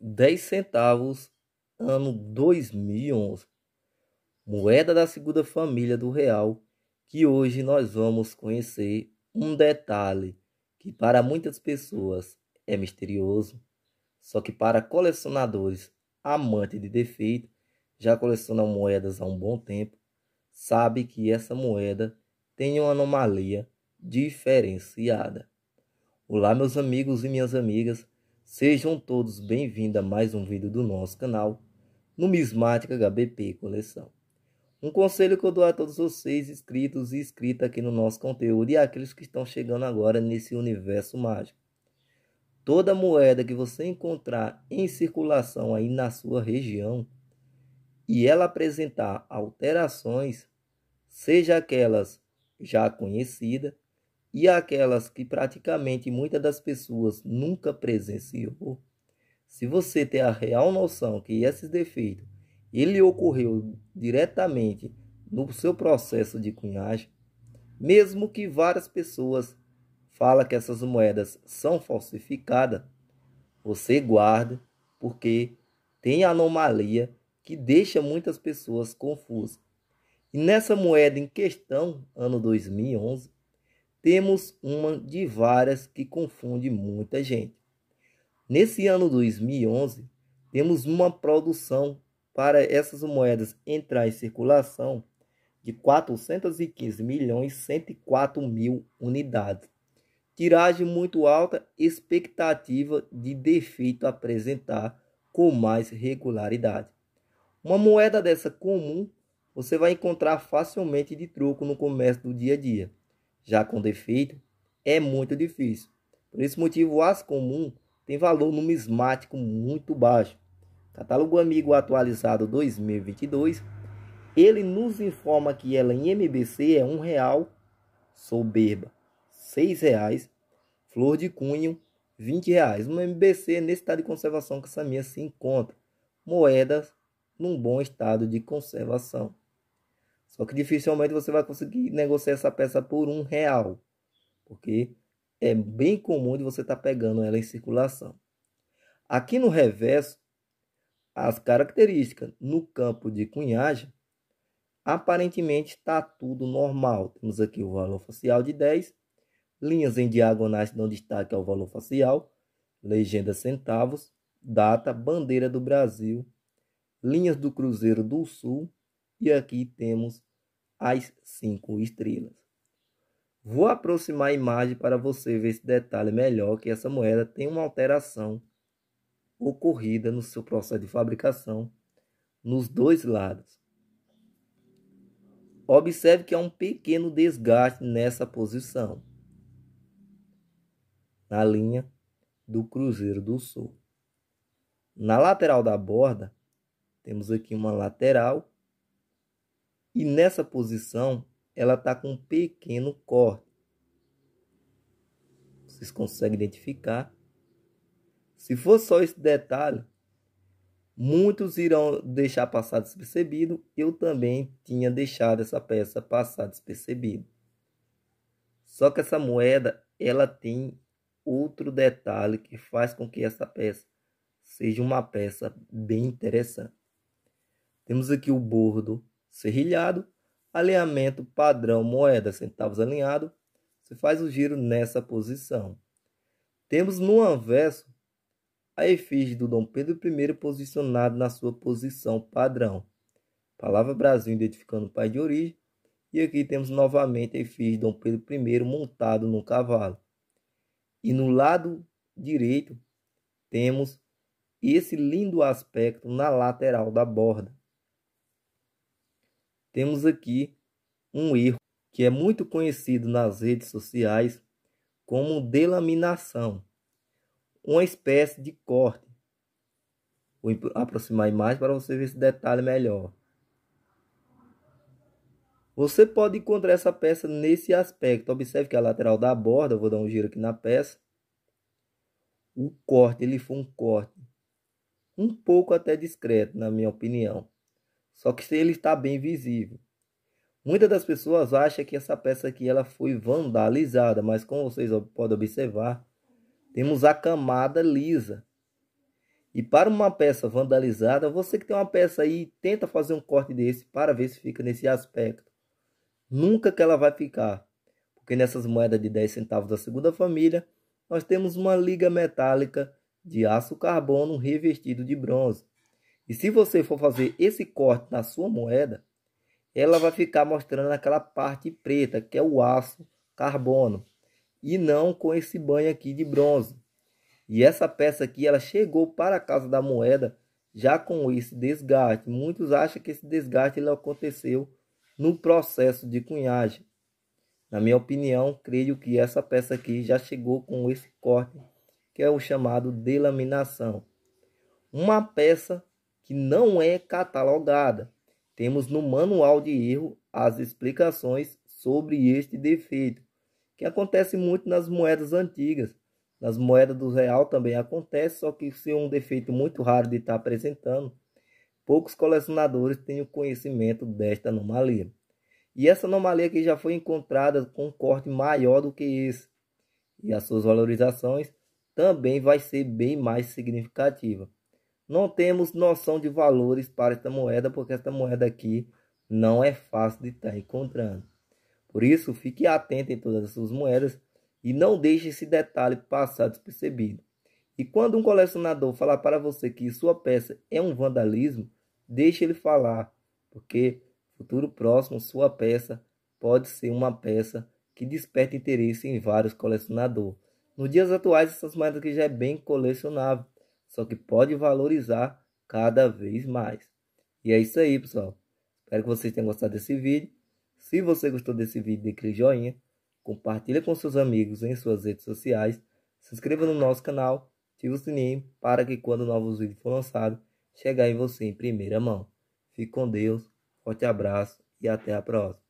10 centavos, ano 2011. Moeda da segunda família do real, que hoje nós vamos conhecer um detalhe que para muitas pessoas é misterioso, só que para colecionadores amantes de defeito, já colecionam moedas há um bom tempo, sabe que essa moeda tem uma anomalia diferenciada. Olá meus amigos e minhas amigas, Sejam todos bem-vindos a mais um vídeo do nosso canal Numismática HBP Coleção. Um conselho que eu dou a todos vocês inscritos e inscritas aqui no nosso conteúdo e aqueles que estão chegando agora nesse universo mágico. Toda moeda que você encontrar em circulação aí na sua região e ela apresentar alterações, seja aquelas já conhecidas, e aquelas que praticamente muitas das pessoas nunca presenciou. Se você tem a real noção que esses defeitos ele ocorreu diretamente no seu processo de cunhagem, mesmo que várias pessoas falem que essas moedas são falsificadas, você guarda porque tem anomalia que deixa muitas pessoas confusas. E nessa moeda em questão, ano 2011, temos uma de várias que confunde muita gente. Nesse ano 2011, temos uma produção para essas moedas entrar em circulação de 415 milhões 104 mil unidades. Tiragem muito alta, expectativa de defeito apresentar com mais regularidade. Uma moeda dessa comum você vai encontrar facilmente de troco no comércio do dia a dia já com defeito, é muito difícil. Por esse motivo, o aço comum tem valor numismático muito baixo. Catálogo Amigo atualizado 2022, ele nos informa que ela em MBC é um real, soberba, seis reais, flor de cunho, R$ reais. Uma MBC nesse estado de conservação que essa minha se encontra. Moedas num bom estado de conservação. Só que dificilmente você vai conseguir negociar essa peça por um real, porque é bem comum de você estar tá pegando ela em circulação. Aqui no reverso, as características no campo de cunhagem, aparentemente está tudo normal. Temos aqui o valor facial de 10, linhas em diagonais não destaque ao valor facial, legenda centavos, data, bandeira do Brasil, linhas do Cruzeiro do Sul, e aqui temos as cinco estrelas. Vou aproximar a imagem para você ver esse detalhe melhor, que essa moeda tem uma alteração ocorrida no seu processo de fabricação nos dois lados. Observe que há um pequeno desgaste nessa posição, na linha do Cruzeiro do Sul. Na lateral da borda, temos aqui uma lateral e nessa posição, ela está com um pequeno corte. Vocês conseguem identificar? Se for só esse detalhe, muitos irão deixar passar despercebido. Eu também tinha deixado essa peça passar despercebido. Só que essa moeda, ela tem outro detalhe que faz com que essa peça seja uma peça bem interessante. Temos aqui o bordo serrilhado, alinhamento padrão moeda centavos alinhado, você faz o giro nessa posição. Temos no anverso a efígie do Dom Pedro I posicionado na sua posição padrão. Palavra Brasil identificando o país de origem. E aqui temos novamente a efígie de Dom Pedro I montado no cavalo. E no lado direito temos esse lindo aspecto na lateral da borda temos aqui um erro que é muito conhecido nas redes sociais como delaminação, uma espécie de corte. Vou aproximar a imagem para você ver esse detalhe melhor. Você pode encontrar essa peça nesse aspecto. Observe que a lateral da borda, vou dar um giro aqui na peça. O corte, ele foi um corte um pouco até discreto, na minha opinião. Só que ele está bem visível. Muitas das pessoas acham que essa peça aqui ela foi vandalizada, mas como vocês podem observar, temos a camada lisa. E para uma peça vandalizada, você que tem uma peça aí, tenta fazer um corte desse para ver se fica nesse aspecto. Nunca que ela vai ficar, porque nessas moedas de 10 centavos da segunda família, nós temos uma liga metálica de aço carbono revestido de bronze. E se você for fazer esse corte na sua moeda, ela vai ficar mostrando aquela parte preta, que é o aço carbono, e não com esse banho aqui de bronze. E essa peça aqui, ela chegou para a casa da moeda já com esse desgaste. Muitos acham que esse desgaste ele aconteceu no processo de cunhagem. Na minha opinião, creio que essa peça aqui já chegou com esse corte, que é o chamado delaminação. Uma peça que não é catalogada. Temos no manual de erro as explicações sobre este defeito, que acontece muito nas moedas antigas. Nas moedas do real também acontece, só que isso é um defeito muito raro de estar apresentando. Poucos colecionadores têm o conhecimento desta anomalia. E essa anomalia aqui já foi encontrada com um corte maior do que esse. E as suas valorizações também vai ser bem mais significativa. Não temos noção de valores para esta moeda, porque esta moeda aqui não é fácil de estar encontrando. Por isso, fique atento em todas as suas moedas e não deixe esse detalhe passar despercebido. E quando um colecionador falar para você que sua peça é um vandalismo, deixe ele falar, porque futuro próximo sua peça pode ser uma peça que desperta interesse em vários colecionadores. Nos dias atuais, essas moedas que já é bem colecionável, só que pode valorizar cada vez mais. E é isso aí, pessoal. Espero que vocês tenham gostado desse vídeo. Se você gostou desse vídeo, dê aquele joinha, compartilhe com seus amigos em suas redes sociais, se inscreva no nosso canal, ative o sininho para que quando novos vídeos forem lançados chegue em você em primeira mão. Fique com Deus, forte abraço e até a próxima.